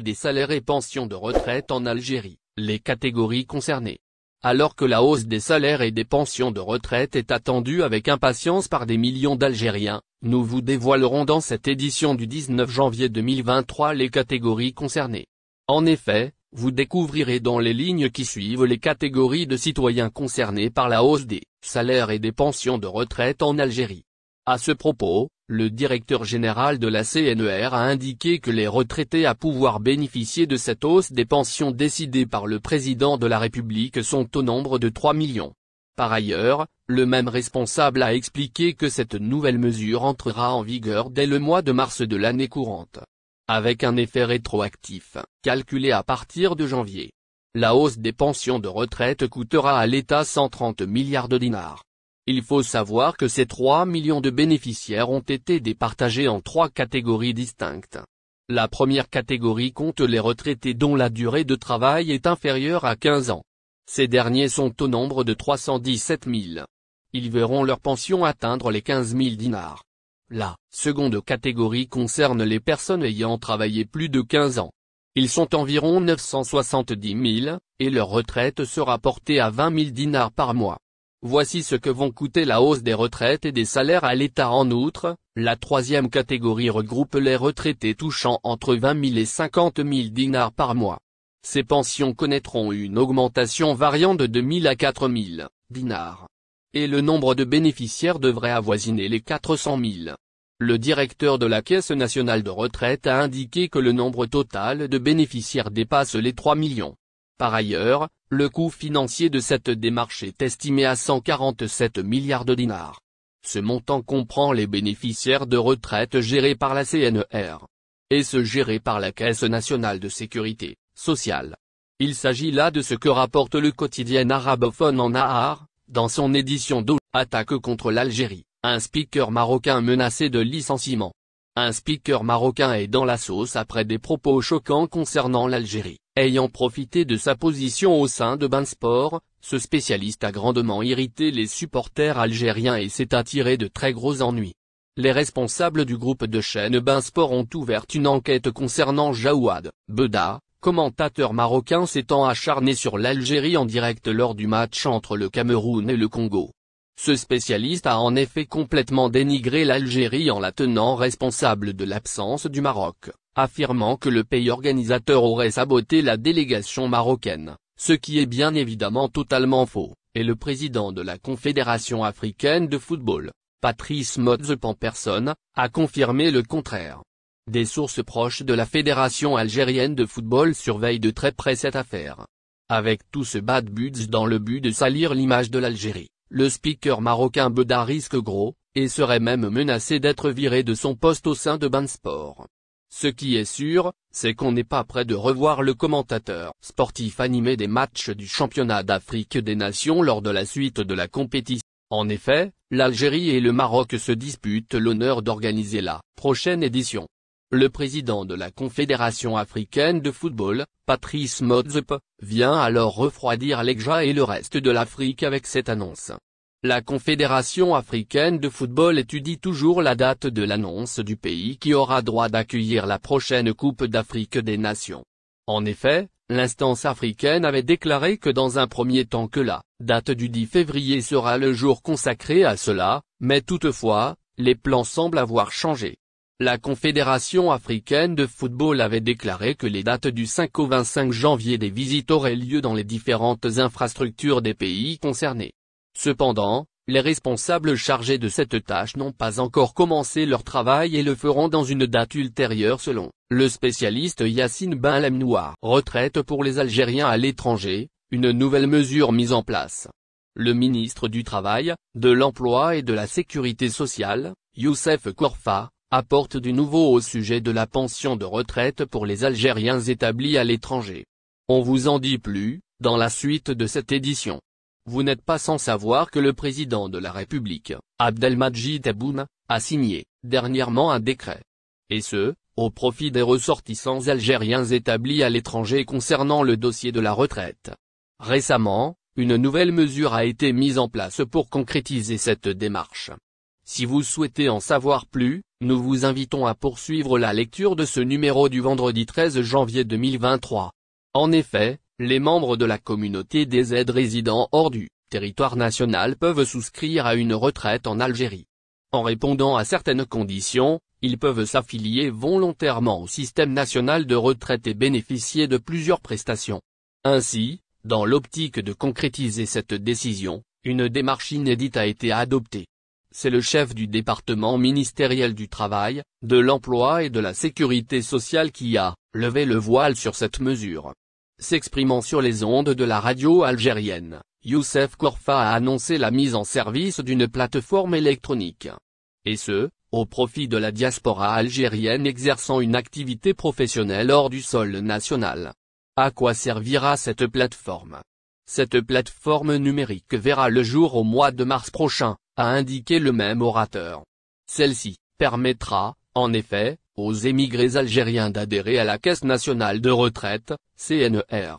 des salaires et pensions de retraite en Algérie, les catégories concernées. Alors que la hausse des salaires et des pensions de retraite est attendue avec impatience par des millions d'Algériens, nous vous dévoilerons dans cette édition du 19 janvier 2023 les catégories concernées. En effet, vous découvrirez dans les lignes qui suivent les catégories de citoyens concernés par la hausse des salaires et des pensions de retraite en Algérie. À ce propos, le directeur général de la CNER a indiqué que les retraités à pouvoir bénéficier de cette hausse des pensions décidée par le président de la République sont au nombre de 3 millions. Par ailleurs, le même responsable a expliqué que cette nouvelle mesure entrera en vigueur dès le mois de mars de l'année courante. Avec un effet rétroactif, calculé à partir de janvier. La hausse des pensions de retraite coûtera à l'État 130 milliards de dinars. Il faut savoir que ces 3 millions de bénéficiaires ont été départagés en trois catégories distinctes. La première catégorie compte les retraités dont la durée de travail est inférieure à 15 ans. Ces derniers sont au nombre de 317 000. Ils verront leur pension atteindre les 15 000 dinars. La seconde catégorie concerne les personnes ayant travaillé plus de 15 ans. Ils sont environ 970 000, et leur retraite sera portée à 20 000 dinars par mois. Voici ce que vont coûter la hausse des retraites et des salaires à l'État en outre, la troisième catégorie regroupe les retraités touchant entre 20 000 et 50 000 dinars par mois. Ces pensions connaîtront une augmentation variant de 2 000 à 4 000 dinars. Et le nombre de bénéficiaires devrait avoisiner les 400 000. Le directeur de la Caisse nationale de retraite a indiqué que le nombre total de bénéficiaires dépasse les 3 millions. Par ailleurs, le coût financier de cette démarche est estimé à 147 milliards de dinars. Ce montant comprend les bénéficiaires de retraite gérés par la CNR. E et ceux gérés par la Caisse nationale de sécurité sociale. Il s'agit là de ce que rapporte le quotidien arabophone en Ahar, dans son édition d'eau, attaque contre l'Algérie, un speaker marocain menacé de licenciement. Un speaker marocain est dans la sauce après des propos choquants concernant l'Algérie. Ayant profité de sa position au sein de Bainsport, ce spécialiste a grandement irrité les supporters algériens et s'est attiré de très gros ennuis. Les responsables du groupe de chaîne Bainsport ont ouvert une enquête concernant Jawad, Beda, commentateur marocain s'étant acharné sur l'Algérie en direct lors du match entre le Cameroun et le Congo. Ce spécialiste a en effet complètement dénigré l'Algérie en la tenant responsable de l'absence du Maroc affirmant que le pays organisateur aurait saboté la délégation marocaine, ce qui est bien évidemment totalement faux, et le président de la Confédération africaine de football, Patrice Motzep en personne, a confirmé le contraire. Des sources proches de la Fédération algérienne de football surveillent de très près cette affaire. Avec tout ce bad buts dans le but de salir l'image de l'Algérie, le speaker marocain Beda risque gros, et serait même menacé d'être viré de son poste au sein de Bansport. Ce qui est sûr, c'est qu'on n'est pas prêt de revoir le commentateur sportif animé des matchs du championnat d'Afrique des Nations lors de la suite de la compétition. En effet, l'Algérie et le Maroc se disputent l'honneur d'organiser la prochaine édition. Le président de la Confédération africaine de football, Patrice Mozup, vient alors refroidir l'EGJA et le reste de l'Afrique avec cette annonce. La Confédération africaine de football étudie toujours la date de l'annonce du pays qui aura droit d'accueillir la prochaine Coupe d'Afrique des Nations. En effet, l'instance africaine avait déclaré que dans un premier temps que la date du 10 février sera le jour consacré à cela, mais toutefois, les plans semblent avoir changé. La Confédération africaine de football avait déclaré que les dates du 5 au 25 janvier des visites auraient lieu dans les différentes infrastructures des pays concernés. Cependant, les responsables chargés de cette tâche n'ont pas encore commencé leur travail et le feront dans une date ultérieure selon le spécialiste Yassine Ben Retraite pour les Algériens à l'étranger, une nouvelle mesure mise en place. Le ministre du Travail, de l'Emploi et de la Sécurité sociale, Youssef Korfa, apporte du nouveau au sujet de la pension de retraite pour les Algériens établis à l'étranger. On vous en dit plus, dans la suite de cette édition. Vous n'êtes pas sans savoir que le président de la République, Abdelmajid Tebboune, a signé, dernièrement un décret. Et ce, au profit des ressortissants algériens établis à l'étranger concernant le dossier de la retraite. Récemment, une nouvelle mesure a été mise en place pour concrétiser cette démarche. Si vous souhaitez en savoir plus, nous vous invitons à poursuivre la lecture de ce numéro du vendredi 13 janvier 2023. En effet, les membres de la communauté des aides résidant hors du territoire national peuvent souscrire à une retraite en Algérie. En répondant à certaines conditions, ils peuvent s'affilier volontairement au système national de retraite et bénéficier de plusieurs prestations. Ainsi, dans l'optique de concrétiser cette décision, une démarche inédite a été adoptée. C'est le chef du département ministériel du Travail, de l'Emploi et de la Sécurité sociale qui a levé le voile sur cette mesure. S'exprimant sur les ondes de la radio algérienne, Youssef Korfa a annoncé la mise en service d'une plateforme électronique. Et ce, au profit de la diaspora algérienne exerçant une activité professionnelle hors du sol national. À quoi servira cette plateforme Cette plateforme numérique verra le jour au mois de mars prochain, a indiqué le même orateur. Celle-ci permettra, en effet, aux émigrés algériens d'adhérer à la Caisse nationale de retraite, CNR. E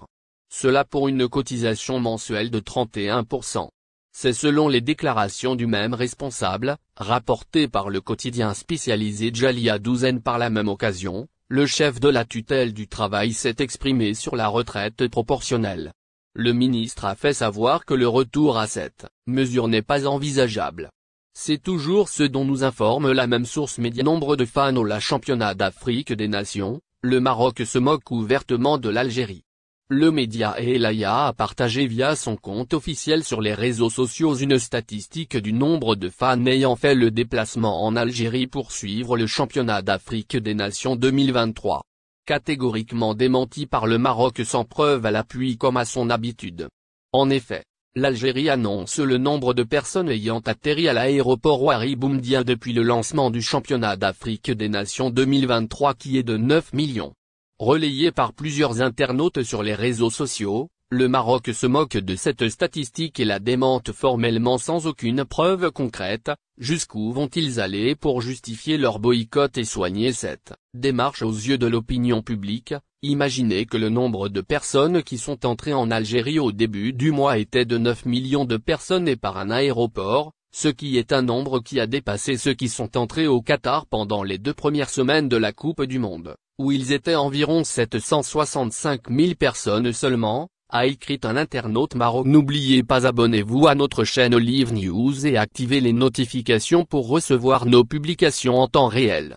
Cela pour une cotisation mensuelle de 31%. C'est selon les déclarations du même responsable, rapportées par le quotidien spécialisé Jalia Douzaine par la même occasion, le chef de la tutelle du travail s'est exprimé sur la retraite proportionnelle. Le ministre a fait savoir que le retour à cette mesure n'est pas envisageable. C'est toujours ce dont nous informe la même source média. Nombre de fans au la championnat d'Afrique des Nations, le Maroc se moque ouvertement de l'Algérie. Le média Elaya a partagé via son compte officiel sur les réseaux sociaux une statistique du nombre de fans ayant fait le déplacement en Algérie pour suivre le championnat d'Afrique des Nations 2023. Catégoriquement démenti par le Maroc sans preuve à l'appui comme à son habitude. En effet, l'Algérie annonce le nombre de personnes ayant atterri à l'aéroport Wari Boumdia depuis le lancement du championnat d'Afrique des Nations 2023 qui est de 9 millions. Relayé par plusieurs internautes sur les réseaux sociaux, le Maroc se moque de cette statistique et la démente formellement sans aucune preuve concrète, jusqu'où vont-ils aller pour justifier leur boycott et soigner cette démarche aux yeux de l'opinion publique Imaginez que le nombre de personnes qui sont entrées en Algérie au début du mois était de 9 millions de personnes et par un aéroport, ce qui est un nombre qui a dépassé ceux qui sont entrés au Qatar pendant les deux premières semaines de la Coupe du Monde, où ils étaient environ 765 000 personnes seulement, a écrit un internaute maroc. N'oubliez pas abonnez-vous à notre chaîne Live News et activez les notifications pour recevoir nos publications en temps réel.